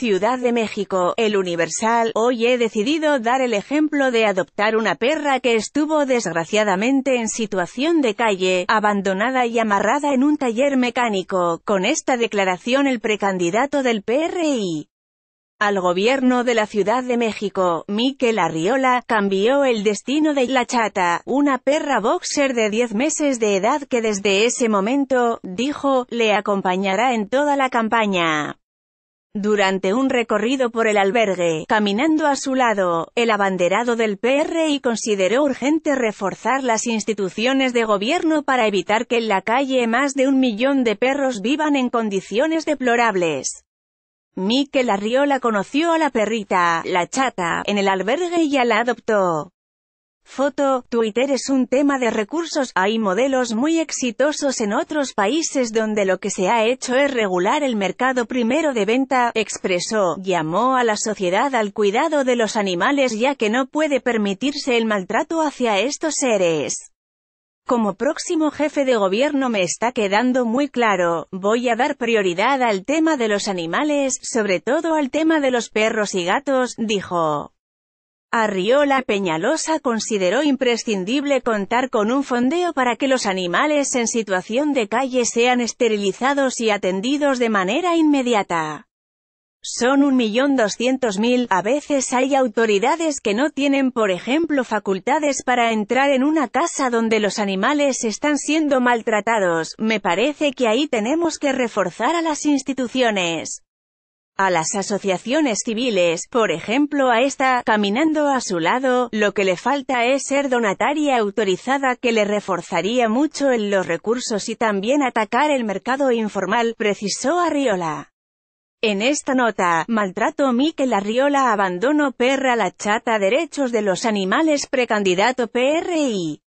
Ciudad de México, El Universal, hoy he decidido dar el ejemplo de adoptar una perra que estuvo desgraciadamente en situación de calle, abandonada y amarrada en un taller mecánico. Con esta declaración el precandidato del PRI al gobierno de la Ciudad de México, Miquel Arriola, cambió el destino de La Chata, una perra boxer de 10 meses de edad que desde ese momento, dijo, le acompañará en toda la campaña. Durante un recorrido por el albergue, caminando a su lado, el abanderado del PRI consideró urgente reforzar las instituciones de gobierno para evitar que en la calle más de un millón de perros vivan en condiciones deplorables. Miquel Arriola conoció a la perrita, la chata, en el albergue y ya la adoptó. Foto, Twitter es un tema de recursos, hay modelos muy exitosos en otros países donde lo que se ha hecho es regular el mercado primero de venta, expresó, llamó a la sociedad al cuidado de los animales ya que no puede permitirse el maltrato hacia estos seres. Como próximo jefe de gobierno me está quedando muy claro, voy a dar prioridad al tema de los animales, sobre todo al tema de los perros y gatos, dijo. Arriola Peñalosa consideró imprescindible contar con un fondeo para que los animales en situación de calle sean esterilizados y atendidos de manera inmediata. Son un millón doscientos mil, a veces hay autoridades que no tienen por ejemplo facultades para entrar en una casa donde los animales están siendo maltratados, me parece que ahí tenemos que reforzar a las instituciones a las asociaciones civiles, por ejemplo a esta, caminando a su lado, lo que le falta es ser donataria autorizada que le reforzaría mucho en los recursos y también atacar el mercado informal, precisó Arriola. En esta nota, maltrato Mikel Arriola abandono perra la chata derechos de los animales precandidato PRI.